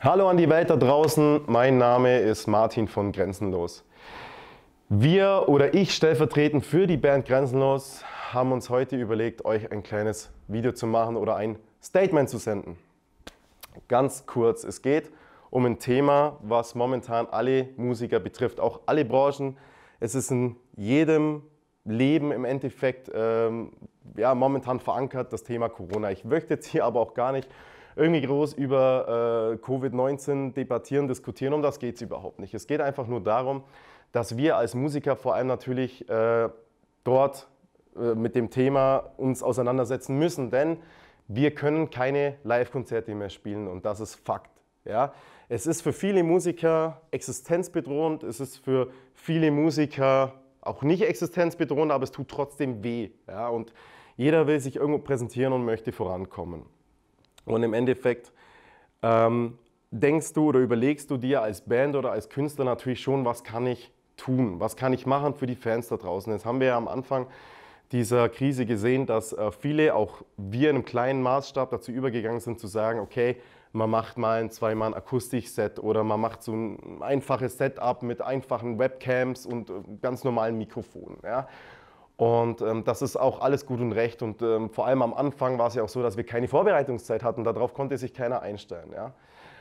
Hallo an die Welt da draußen, mein Name ist Martin von Grenzenlos. Wir oder ich stellvertretend für die Band Grenzenlos haben uns heute überlegt, euch ein kleines Video zu machen oder ein Statement zu senden. Ganz kurz, es geht um ein Thema, was momentan alle Musiker betrifft, auch alle Branchen. Es ist in jedem Leben im Endeffekt ähm, ja, momentan verankert, das Thema Corona. Ich möchte jetzt hier aber auch gar nicht irgendwie groß über äh, Covid-19 debattieren, diskutieren, um das geht es überhaupt nicht. Es geht einfach nur darum, dass wir als Musiker vor allem natürlich äh, dort äh, mit dem Thema uns auseinandersetzen müssen, denn wir können keine Live-Konzerte mehr spielen und das ist Fakt. Ja? Es ist für viele Musiker existenzbedrohend, es ist für viele Musiker auch nicht existenzbedrohend, aber es tut trotzdem weh. Ja? Und jeder will sich irgendwo präsentieren und möchte vorankommen. Und im Endeffekt ähm, denkst du oder überlegst du dir als Band oder als Künstler natürlich schon, was kann ich tun? Was kann ich machen für die Fans da draußen? Jetzt haben wir ja am Anfang dieser Krise gesehen, dass äh, viele, auch wir in einem kleinen Maßstab, dazu übergegangen sind zu sagen, okay, man macht mal ein zweimal Akustikset oder man macht so ein einfaches Setup mit einfachen Webcams und äh, ganz normalen Mikrofonen. Ja? Und ähm, das ist auch alles gut und recht. Und ähm, vor allem am Anfang war es ja auch so, dass wir keine Vorbereitungszeit hatten. Darauf konnte sich keiner einstellen. Ja?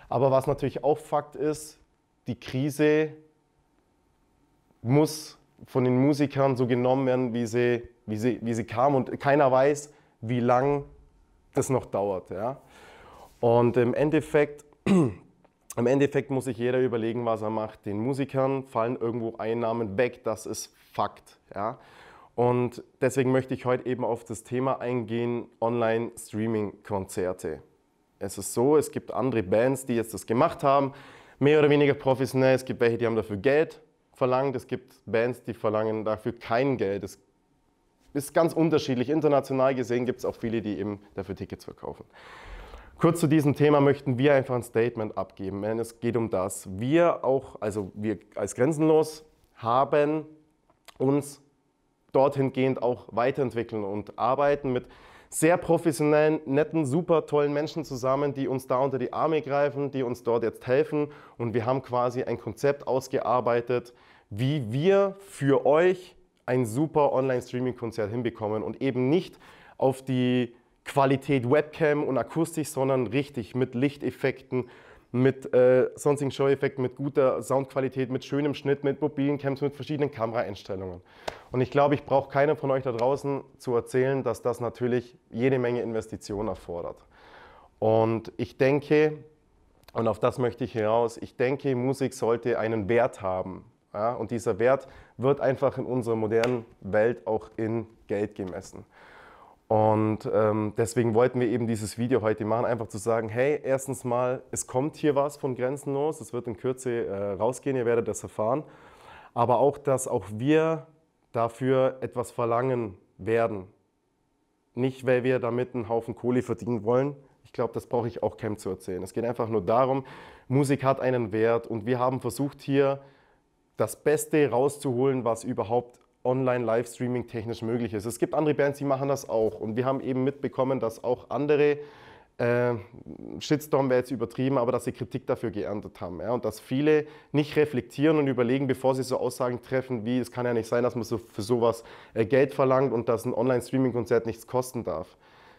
Aber was natürlich auch Fakt ist, die Krise muss von den Musikern so genommen werden, wie sie, wie sie, wie sie kam. Und keiner weiß, wie lang das noch dauert. Ja? Und im Endeffekt, im Endeffekt muss sich jeder überlegen, was er macht. Den Musikern fallen irgendwo Einnahmen weg. Das ist Fakt. Ja? Und deswegen möchte ich heute eben auf das Thema eingehen, Online-Streaming-Konzerte. Es ist so, es gibt andere Bands, die jetzt das gemacht haben, mehr oder weniger professionell. Es gibt welche, die haben dafür Geld verlangt. Es gibt Bands, die verlangen dafür kein Geld. Es ist ganz unterschiedlich. International gesehen gibt es auch viele, die eben dafür Tickets verkaufen. Kurz zu diesem Thema möchten wir einfach ein Statement abgeben, denn es geht um das. Wir auch, also wir als Grenzenlos haben uns dorthin gehend auch weiterentwickeln und arbeiten mit sehr professionellen, netten, super tollen Menschen zusammen, die uns da unter die Arme greifen, die uns dort jetzt helfen. Und wir haben quasi ein Konzept ausgearbeitet, wie wir für euch ein super Online-Streaming-Konzert hinbekommen und eben nicht auf die Qualität Webcam und Akustik, sondern richtig mit Lichteffekten mit äh, sonstigen Show-Effekten, mit guter Soundqualität, mit schönem Schnitt, mit mobilen Camps, mit verschiedenen Kameraeinstellungen. Und ich glaube, ich brauche keinem von euch da draußen zu erzählen, dass das natürlich jede Menge Investitionen erfordert. Und ich denke, und auf das möchte ich hinaus, ich denke, Musik sollte einen Wert haben. Ja? Und dieser Wert wird einfach in unserer modernen Welt auch in Geld gemessen. Und ähm, deswegen wollten wir eben dieses Video heute machen, einfach zu sagen, hey, erstens mal, es kommt hier was von Grenzenlos, es wird in Kürze äh, rausgehen, ihr werdet das erfahren. Aber auch, dass auch wir dafür etwas verlangen werden. Nicht, weil wir damit einen Haufen Kohle verdienen wollen. Ich glaube, das brauche ich auch keinem zu erzählen. Es geht einfach nur darum, Musik hat einen Wert und wir haben versucht hier das Beste rauszuholen, was überhaupt Online-Livestreaming technisch möglich ist. Es gibt andere Bands, die machen das auch. Und wir haben eben mitbekommen, dass auch andere, äh, Shitstorm wäre jetzt übertrieben, aber dass sie Kritik dafür geerntet haben. Ja? Und dass viele nicht reflektieren und überlegen, bevor sie so Aussagen treffen, wie es kann ja nicht sein, dass man so für sowas äh, Geld verlangt und dass ein Online-Streaming-Konzert nichts kosten darf.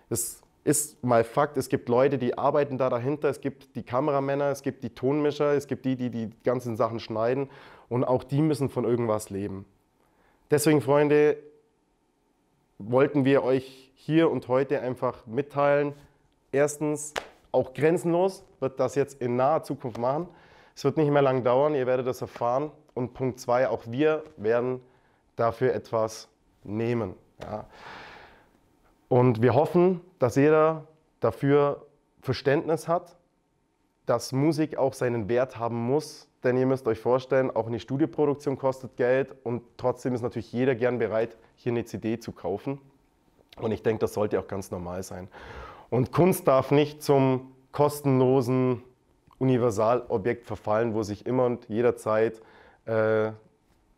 Das ist mal Fakt. Es gibt Leute, die arbeiten da dahinter. Es gibt die Kameramänner, es gibt die Tonmischer, es gibt die, die die ganzen Sachen schneiden. Und auch die müssen von irgendwas leben. Deswegen, Freunde, wollten wir euch hier und heute einfach mitteilen. Erstens, auch grenzenlos wird das jetzt in naher Zukunft machen. Es wird nicht mehr lang dauern, ihr werdet das erfahren. Und Punkt zwei, auch wir werden dafür etwas nehmen. Ja. Und wir hoffen, dass jeder dafür Verständnis hat dass Musik auch seinen Wert haben muss. Denn ihr müsst euch vorstellen, auch eine Studioproduktion kostet Geld und trotzdem ist natürlich jeder gern bereit, hier eine CD zu kaufen. Und ich denke, das sollte auch ganz normal sein. Und Kunst darf nicht zum kostenlosen Universalobjekt verfallen, wo sich immer und jederzeit äh,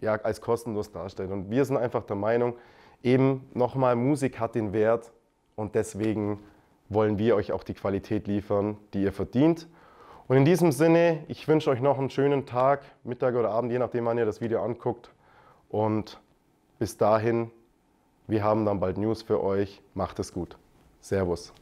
ja, als kostenlos darstellt. Und wir sind einfach der Meinung, eben nochmal, Musik hat den Wert und deswegen wollen wir euch auch die Qualität liefern, die ihr verdient. Und in diesem Sinne, ich wünsche euch noch einen schönen Tag, Mittag oder Abend, je nachdem, wann ihr das Video anguckt. Und bis dahin, wir haben dann bald News für euch. Macht es gut. Servus.